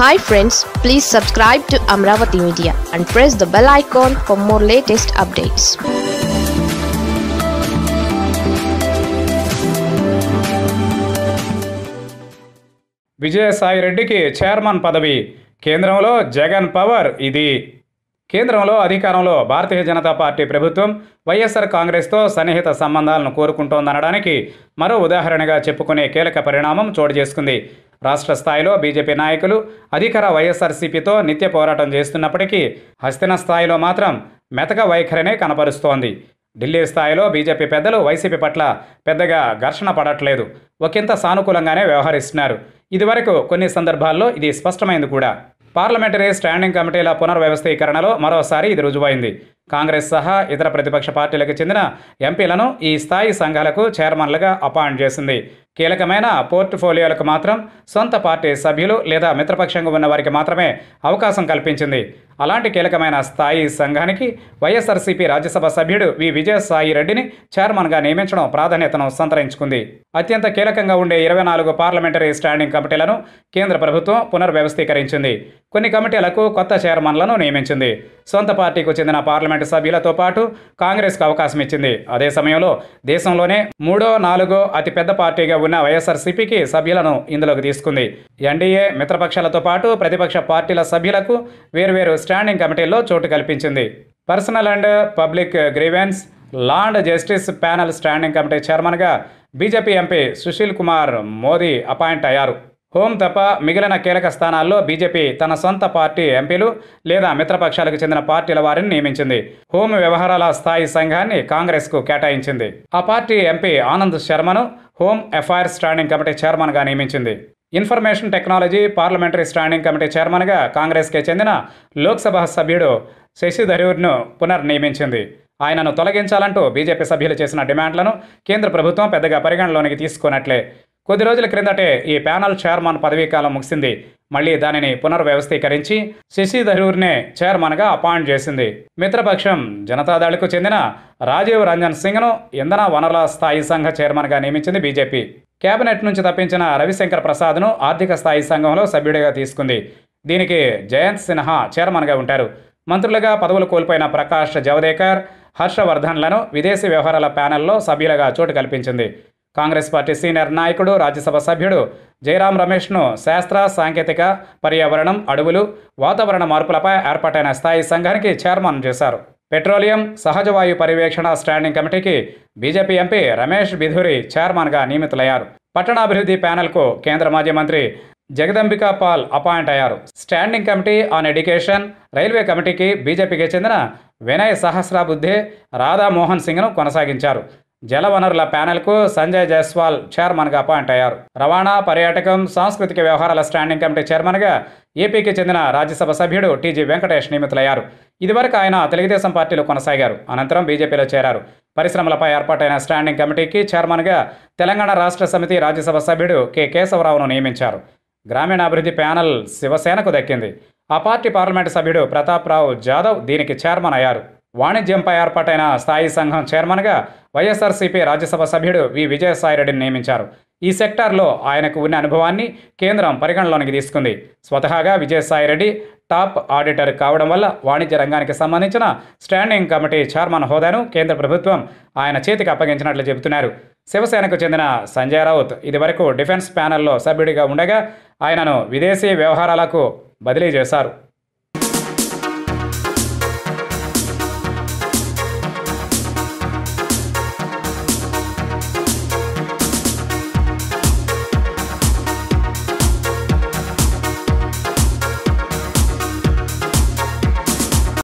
hi friends please subscribe to Amaravati media and press the bell icon for more latest updates Vijayasai రెడ్డికి చైర్మన్ పదవి కేంద్రంలో Jagan power ఇది కేంద్రంలో అధికారంలో భారతీయ జనతా పార్టీ ప్రభుత్వం వైఎస్ఆర్ కాంగ్రెస్తో సన్నిహిత సంబంధాలను కోరుకుంటోందనడానికి మరో ఉదాహరణగా చెప్పుకునే కీలక పరిణామం చోటు చేసుకుంది రాష్ట్ర స్థాయిలో బీజేపీ నాయకులు అధికార వైఎస్ఆర్సీపీతో నిత్య పోరాటం చేస్తున్నప్పటికీ హస్తిన స్థాయిలో మాత్రం మెతక వైఖరినే కనపరుస్తోంది ఢిల్లీ స్థాయిలో బీజేపీ పెద్దలు వైసీపీ పట్ల పెద్దగా ఘర్షణ పడట్లేదు ఒకంత సానుకూలంగానే వ్యవహరిస్తున్నారు ఇదివరకు కొన్ని సందర్భాల్లో ఇది స్పష్టమైంది కూడా పార్లమెంటరీ స్టాండింగ్ కమిటీల పునర్వ్యవస్థీకరణలో మరోసారి ఇది రుజువైంది కాంగ్రెస్ సహా ఇతర ప్రతిపక్ష పార్టీలకు చెందిన ఎంపీలను ఈ స్థాయి సంఘాలకు చైర్మన్లుగా అపాయింట్ చేసింది కీలకమైన పోర్ట్ఫోలియోలకు మాత్రం సొంత పార్టీ సభ్యులు లేదా మిత్రపక్షంగా ఉన్న వారికి మాత్రమే అవకాశం కల్పించింది అలాంటి కీలకమైన స్థాయి సంఘానికి వైఎస్ఆర్సీపీ రాజ్యసభ సభ్యుడు వి విజయసాయి రెడ్డిని చైర్మన్గా నియమించడం ప్రాధాన్యతను సంతరించుకుంది అత్యంత కీలకంగా ఉండే ఇరవై నాలుగు పార్లమెంటరీ స్టాండింగ్ కమిటీలను కేంద్ర ప్రభుత్వం పునర్వ్యవస్థీకరించింది కొన్ని కమిటీలకు కొత్త చైర్మన్లను నియమించింది సొంత పార్టీకు చెందిన పార్లమెంటు సభ్యులతో పాటు కాంగ్రెస్కు అవకాశం ఇచ్చింది అదే సమయంలో దేశంలోనే మూడో నాలుగో అతిపెద్ద పార్టీగా ఉన్న వైఎస్ఆర్సీపీకి సభ్యులను ఇందులోకి తీసుకుంది ఎన్డీఏ మిత్రపక్షాలతో పాటు ప్రతిపక్ష పార్టీల సభ్యులకు వేర్వేరు స్టాండింగ్ కమిటీల్లో చోటు కల్పించింది personal and public grievances land justice panel standing committee చైర్మన్గా BJP MP Sushil Kumar Modi appoint అయ్యారు హోం తప్ప మిగిలిన కీలక స్థానాల్లో బీజేపీ తన సొంత పార్టీ ఎంపీలు లేదా మిత్రపక్షాలకు చెందిన పార్టీల వారిని నియమించింది హోం వ్యవహారాల స్థాయి సంఘాన్ని కాంగ్రెస్కు కేటాయించింది ఆ పార్టీ ఎంపీ ఆనంద్ శర్మను హోమ్ అఫైర్స్ స్టాండింగ్ కమిటీ చైర్మన్గా నియమించింది information technology parliamentary standing committee చైర్మన్గా కాంగ్రెస్కే చెందిన లోక్సభ సభ్యుడు శశి పునర్నియమించింది ఆయనను తొలగించాలంటూ బీజేపీ సభ్యులు చేసిన డిమాండ్లను కేంద్ర ప్రభుత్వం పెద్దగా పరిగణలోనికి తీసుకున్నట్లే కొద్ది రోజుల క్రిందటే ఈ ప్యానల్ చైర్మన్ పదవీకాలం ముగిసింది మళ్లీ దానిని పునర్వ్యవస్థీకరించి శశి థరూర్నే చైర్మన్గా అపాయింట్ చేసింది మిత్రపక్షం జనతాదళకు చెందిన రాజీవ్ రంజన్ సింగ్ను ఇంధన వనరుల స్థాయి సంఘ చైర్మన్గా నియమించింది బీజేపీ కేబినెట్ నుంచి తప్పించిన రవిశంకర్ ప్రసాద్ను ఆర్థిక స్థాయి సంఘంలో సభ్యుడిగా తీసుకుంది దీనికి జయంత్ సిన్హా చైర్మన్గా ఉంటారు మంత్రులుగా పదవులు కోల్పోయిన ప్రకాష్ జవదేకర్ హర్షవర్ధన్లను విదేశీ వ్యవహారాల ప్యానెల్లో సభ్యులుగా చోటు కల్పించింది కాంగ్రెస్ పార్టీ సీనియర్ నాయకుడు రాజ్యసభ సభ్యుడు జయరాం రమేష్ను శాస్త్ర సాంకేతిక పర్యావరణం అడవులు వాతావరణ మార్పులపై ఏర్పాటైన స్థాయి సంఘానికి చైర్మన్ చేశారు పెట్రోలియం సహజవాయు పర్యవేక్షణ స్టాండింగ్ కమిటీకి బీజేపీ ఎంపీ రమేష్ బిధూరి చైర్మన్గా నియమితులయ్యారు పట్టణాభివృద్ధి ప్యానెల్కు కేంద్ర మాజీ మంత్రి జగదంబికా పాల్ అపాయింట్ అయ్యారు standing committee on education railway కమిటీకి బీజేపీకి చెందిన వినయ్ సహస్రాబుద్ధే రాధామోహన్ సింగ్ను కొనసాగించారు జలవనరుల ప్యానెల్కు సంజయ్ జైస్వాల్ చైర్మన్గా అపాయింట్ అయ్యారు రవాణా పర్యాటకం సాంస్కృతిక వ్యవహారాల స్టాండింగ్ కమిటీ చైర్మన్గా ఏపీకి చెందిన రాజ్యసభ సభ్యుడు టీజీ వెంకటేష్ నియమితులయ్యారు ఇదివరకు ఆయన తెలుగుదేశం పార్టీలో కొనసాగారు అనంతరం బీజేపీలో చేరారు పరిశ్రమలపై ఏర్పాటైన స్టాండింగ్ కమిటీకి చైర్మన్గా తెలంగాణ రాష్ట్ర సమితి రాజ్యసభ సభ్యుడు కె కేశవరావును నియమించారు గ్రామీణాభివృద్ధి ప్యానెల్ శివసేనకు దక్కింది ఆ పార్టీ పార్లమెంటు సభ్యుడు ప్రతాప్ రావు జాదవ్ దీనికి చైర్మన్ అయ్యారు వాణిజ్యంపై ఏర్పాటైన స్థాయి సంఘం చైర్మన్గా వైఎస్ఆర్సీపీ రాజ్యసభ సభ్యుడు వి విజయసాయిరెడ్డిని నియమించారు ఈ సెక్టార్లో ఆయనకు ఉన్న అనుభవాన్ని కేంద్రం పరిగణలోనికి తీసుకుంది స్వతహాగా విజయసాయిరెడ్డి టాప్ ఆడిటర్ కావడం వల్ల వాణిజ్య రంగానికి సంబంధించిన స్టాండింగ్ కమిటీ చైర్మన్ హోదాను కేంద్ర ప్రభుత్వం ఆయన చేతికి అప్పగించినట్లు చెబుతున్నారు శివసేనకు చెందిన సంజయ్ రావుత్ ఇదివరకు డిఫెన్స్ ప్యానెల్లో సభ్యుడిగా ఉండగా ఆయనను విదేశీ వ్యవహారాలకు బదిలీ చేశారు